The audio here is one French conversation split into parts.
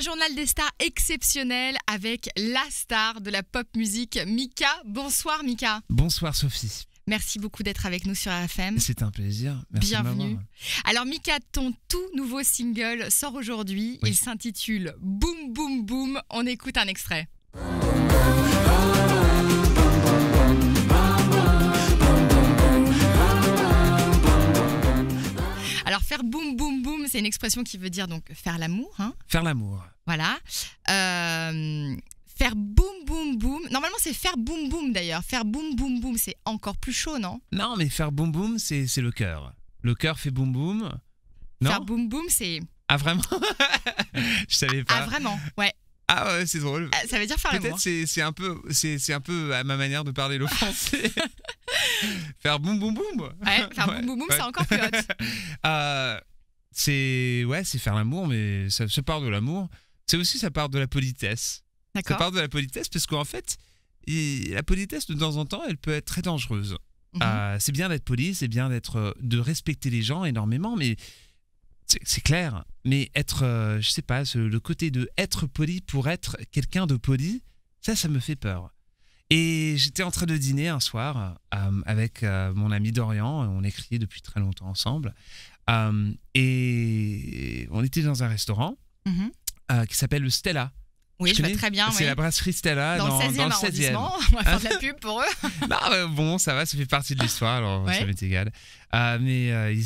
journal des stars exceptionnel avec la star de la pop musique, Mika. Bonsoir Mika. Bonsoir Sophie. Merci beaucoup d'être avec nous sur AFM. C'est un plaisir. Bienvenue. Alors Mika, ton tout nouveau single sort aujourd'hui. Il s'intitule Boom Boom Boom. On écoute un extrait. c'est une expression qui veut dire donc faire l'amour. Hein. Faire l'amour. Voilà. Euh, faire boum boum boum. Normalement, c'est faire boum boum d'ailleurs. Faire boum boum boum, c'est encore plus chaud, non Non, mais faire boum boum, c'est le cœur. Le cœur fait boum boum. Non faire boum boum, c'est. Ah vraiment Je savais pas. Ah vraiment, ouais. Ah ouais, c'est drôle. Ah, ça veut dire faire l'amour. Peut-être c'est un peu c'est un peu à ma manière de parler le français. faire boum boum boum. Ouais, faire boum boum boum, c'est encore plus hot c'est ouais, c'est faire l'amour, mais ça, se part de l'amour. C'est aussi ça part de la politesse. Ça part de la politesse parce qu'en fait, la politesse de temps en temps, elle peut être très dangereuse. Mhm. Ah, c'est bien d'être poli, c'est bien d'être euh, de respecter les gens énormément, mais c'est clair. Mais être, je euh, je sais pas, le côté de être poli pour être quelqu'un de poli, ça, ça me fait peur. Et j'étais en train de dîner un soir euh, avec mon ami Dorian, on écrit depuis très longtemps ensemble, euh, et on était dans un restaurant mhm. euh, qui s'appelle le Stella. Oui, je, je très bien. C'est la brasserie Stella dans, dans le 16e faire de la pub pour eux. bon, ça va, ça fait partie de l'histoire, alors ça m'est égal. Euh, mais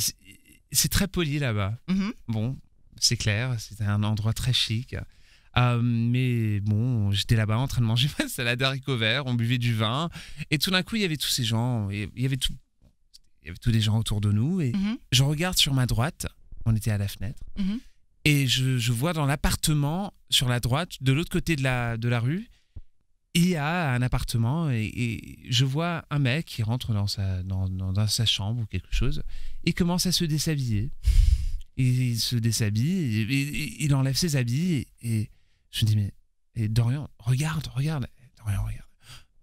c'est très poli là-bas. Mhm. Bon, c'est clair, c'est un endroit très chic. mais bon, j'étais là-bas en train de manger ma salade haricots verts, on buvait du vin, et tout d'un coup, il y avait tous ces gens, il y avait tout, il y avait tous les gens autour de nous. Et mhm. je regarde sur ma droite, on était à la fenêtre, mhm. et je, vois dans l'appartement sur la droite, de l'autre côté de la, de la rue, il y a un appartement et, je vois un mec qui rentre dans sa, dans, sa chambre ou quelque chose et commence à se déshabiller. il se déshabille, il enlève ses habits et, je me dis, mais Dorian, regarde, regarde, regarde.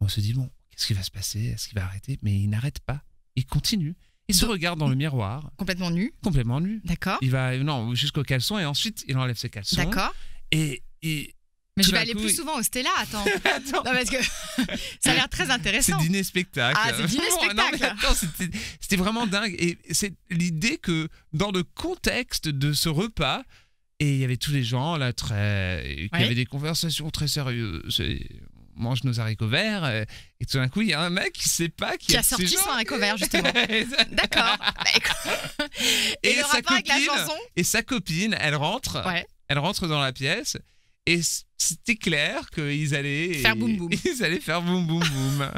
On se dit, bon, qu'est-ce qui va se passer Est-ce qu'il va arrêter Mais il n'arrête pas il continue. Il se regarde dans le miroir. Complètement nu. Complètement nu. D'accord. Il va euh, non jusqu'au caleçon et ensuite il enlève ses caleçons. D'accord. Et, mais je vais aller plus souvent au Stella, attends. attends. Non, parce que ça a l'air très intéressant. C'est dîner spectacle. Ah, c'est dîner spectacle. c'était vraiment dingue. Et c'est l'idée que dans le contexte de ce repas, et il y avait tous les gens là très, qui avaient des conversations très sérieuses mange nos haricots verts. Euh, et tout d'un coup, il y a un mec qui sait pas qui, qui a, sorti son haricot vert, justement. D'accord. Bah, et, Et sa copine, elle rentre. Elle rentre dans la pièce. Et c'était clair qu'ils allaient faire boum boum. Ils allaient faire boum boum boum.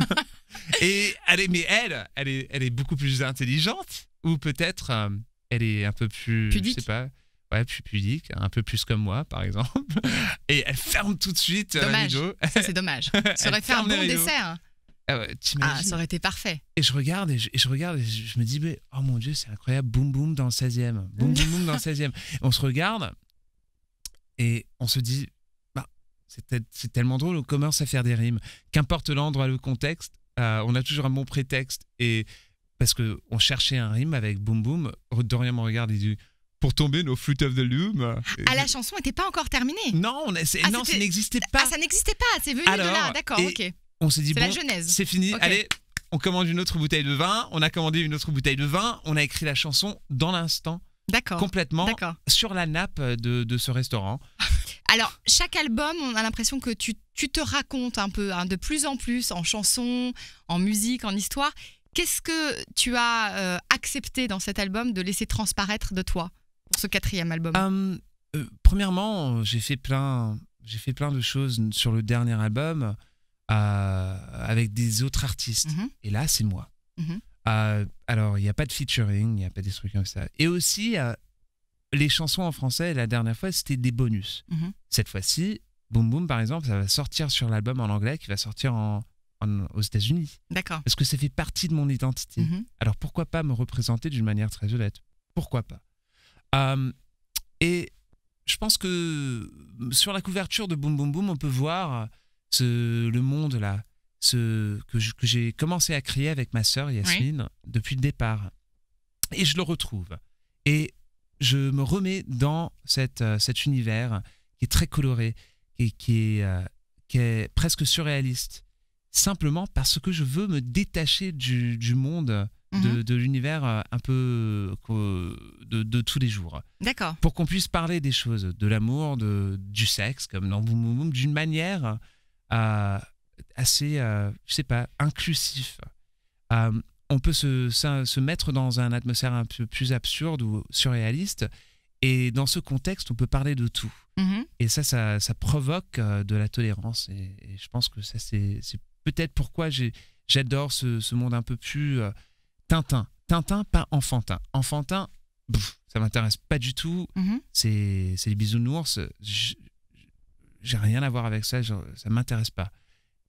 et allez, mais elle, elle est, elle est beaucoup plus intelligente ou peut-être euh, elle est un peu plus, je sais pas, ouais, plus pudique, un peu plus comme moi, par exemple. Et elle ferme tout de suite euh, dommage. c'est dommage. Ça aurait fait un bon dessert. Ah ah, ça aurait été parfait. Et je regarde et je, regarde je, me dis, oh mon Dieu, c'est incroyable, boum boum dans le 16e, boum boum boum dans le 16e. On se regarde et on se dit, bah, c'est tellement drôle, on commence à faire des rimes. Qu'importe l'endroit, le contexte, euh, on a toujours un bon prétexte. Et parce qu'on cherchait un rime avec boum boum, Dorian me regarde et dit, pour tomber nos Fruit of the Loom. Ah, la chanson n'était pas encore terminée. Non, ah, ça n'existait pas. Ah, ça n'existait pas, c'est venu de là, d'accord, ok. On s'est dit, bon, c'est fini, allez, on commande une autre bouteille de vin, on a commandé une autre bouteille de vin, on a écrit la chanson dans l'instant. D'accord. Complètement sur la nappe de, ce restaurant. Alors, chaque album, on a l'impression que tu, te racontes un peu, hein, de plus en plus, en chanson, en musique, en histoire. Qu'est-ce que tu as euh, accepté dans cet album de laisser transparaître de toi ce quatrième album hum, euh, Premièrement, j'ai fait, plein, fait plein de choses sur le dernier album euh, avec des autres artistes. Mhm. Et là, c'est moi. Mhm. Euh, alors, il n'y a pas de featuring, il n'y a pas des trucs comme ça. Et aussi, les chansons en français, la dernière fois, c'était des bonus. Mhm. Cette fois-ci, Boom Boom, par exemple, ça va sortir sur l'album en anglais qui va sortir aux États-Unis. D'accord. Parce que ça fait partie de mon identité. Alors pourquoi pas me représenter d'une manière très honnête Pourquoi pas euh, et je pense que sur la couverture de Boom Boom Boom, on peut voir le monde là, ce, que j'ai commencé à créer avec ma sœur Yasmine depuis le départ. Et je le retrouve. Et je me remets dans euh, cet univers qui est très coloré et euh, qui est, presque surréaliste, simplement parce que je veux me détacher du monde Mhm. de, l'univers euh, un peu euh, de, tous les jours. D'accord. Pour qu'on puisse parler des choses, de l'amour, de, du sexe, comme dans Boum d'une manière euh, assez, je je sais pas, inclusif. on peut se, mettre dans un atmosphère un peu plus absurde ou surréaliste. Et dans ce contexte, on peut parler de tout. Mhm. Et ça, ça, provoque de la tolérance. Et, je pense que ça, c'est peut-être pourquoi j'adore ce, monde un peu plus Tintin. Tintin, pas enfantin. Enfantin, ça m'intéresse pas du tout. Mhm. C'est C'est les bisounours. J'ai rien à voir avec ça. Genre, ça m'intéresse pas.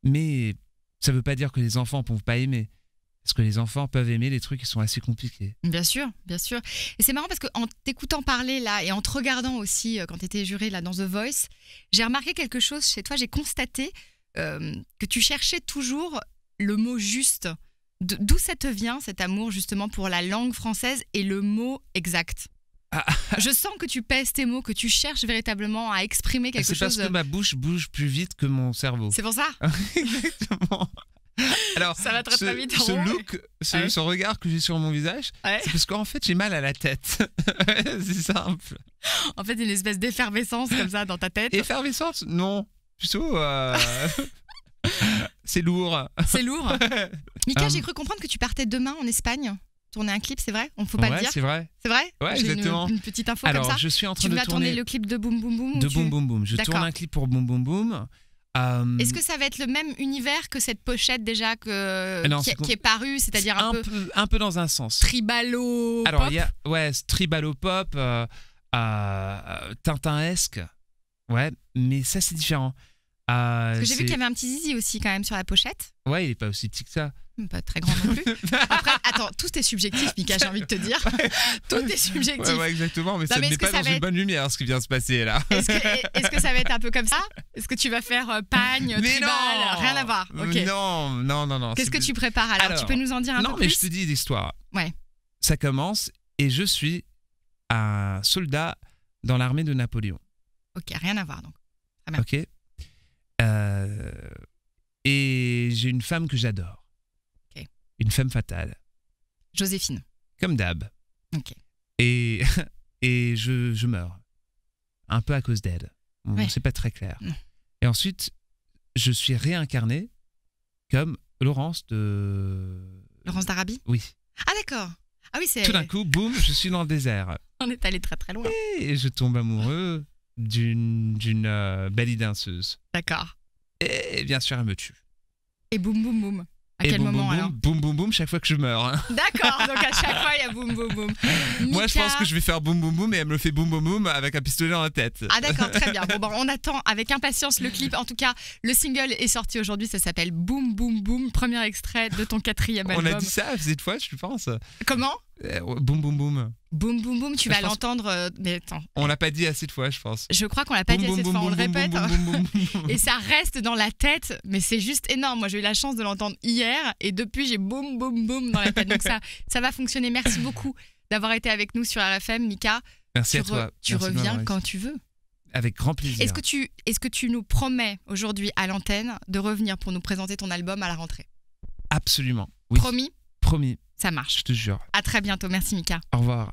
Mais ça veut pas dire que les enfants peuvent pas aimer. Parce que les enfants peuvent aimer les trucs qui sont assez compliqués. Bien sûr, bien sûr. Et c'est marrant parce qu'en t'écoutant parler là et en te regardant aussi euh, quand tu étais juré là dans The Voice, j'ai remarqué quelque chose chez toi. J'ai constaté euh, que tu cherchais toujours le mot juste. D'où ça te vient cet amour justement pour la langue française et le mot exact ah. Je sens que tu pèses tes mots, que tu cherches véritablement à exprimer ah, quelque chose. C'est parce que ma bouche bouge plus vite que mon cerveau. C'est pour ça Exactement. Alors, ça va très, ce, vite. Ce look, ah ce, regard que j'ai sur mon visage, c'est parce qu'en fait j'ai mal à la tête. c'est simple. En fait, une espèce d'effervescence comme ça dans ta tête. Effervescence Non, plutôt. Euh, C'est lourd. C'est lourd. Mika, j'ai euh, cru comprendre que tu partais demain en Espagne tourner un clip, c'est vrai On ne faut pas le dire. C'est vrai. C'est vrai Ouais, exactement. Une, petite info comme ça. Je suis en train tu de tourner... le clip de Boom Boom Boom. De Boom Boom Boom. Je tourne un clip pour Boom Boom Boom. Euh, Est-ce que ça va être le même univers que cette pochette déjà eh qui, est... parue, c'est-à-dire un, peu... dans un sens tribalo. Alors il y a ouais tribalo pop, euh, Tintin esque, ouais, mais ça c'est différent. Ah, j'ai vu qu'il y avait un petit zizi aussi quand même sur la pochette. Ouais, il n'est pas aussi petit que ça. Hum, pas très grand non plus. Après, attends, tout est subjectif, Mika, j'ai envie de te dire. tout est subjectif. Ouais, exactement, mais ça ne pas dans une bonne lumière ce qui vient de se passer là. Est-ce que, est que, ça va être un peu comme ça Est-ce que tu vas faire euh, pagne, mais non rien à voir Non, non, non, non. Qu'est-ce que tu prépares alors, Tu peux nous en dire un peu plus Non, mais je te dis l'histoire. Ouais. Ça commence et je suis un soldat dans l'armée de Napoléon. Ok, rien à voir donc. Ah, ok, euh, et j'ai une femme que j'adore. Une femme fatale. Joséphine. Comme d'hab. Et, et je, meurs. Un peu à cause d'elle. C'est pas très clair. Mm. Et ensuite, je suis réincarné comme Laurence de. Laurence d'Arabie Oui. Ah, d'accord. Ah oui, Tout d'un coup, boum, je suis dans le désert. On est allé très très loin. Et je tombe amoureux d'une euh, belly danseuse. D'accord. Et bien sûr, elle me tue. Et boum, boum, boum. À quel moment boum, alors Boum, boum, boum, chaque fois que je meurs. Hein. D'accord, donc à chaque fois, il y a boum, boum, boum. Moi, je pense que je vais faire boum, boum, boum, et elle me le fait boum, boum, boum avec un pistolet dans la tête. Ah, d'accord, très bien. Bon, bon, on attend avec impatience le clip. En tout cas, le single est sorti aujourd'hui, ça s'appelle Boum, boum, boum, premier extrait de ton quatrième album. On a dit ça cette fois, je pense. Comment euh, boum, boum, boum. Boum, boum, boum, tu vas l'entendre. Euh, mais attends. On l'a pas dit assez de fois, je pense. Je crois qu'on l'a pas dit assez de fois, on le répète. et ça reste dans la tête, mais c'est juste énorme. Moi, j'ai eu la chance de l'entendre hier et depuis, j'ai boum, boum, boum dans la tête. Donc ça, ça va fonctionner. Merci beaucoup d'avoir été avec nous sur RFM, Mika. Merci à toi. Tu reviens quand tu veux. Avec grand plaisir. Est-ce que tu, est-ce que tu nous promets aujourd'hui à l'antenne de revenir pour nous présenter ton album à la rentrée Absolument. Oui. Promis Promis. Ça marche. Je te jure. À très bientôt. Merci, Mika. Au revoir.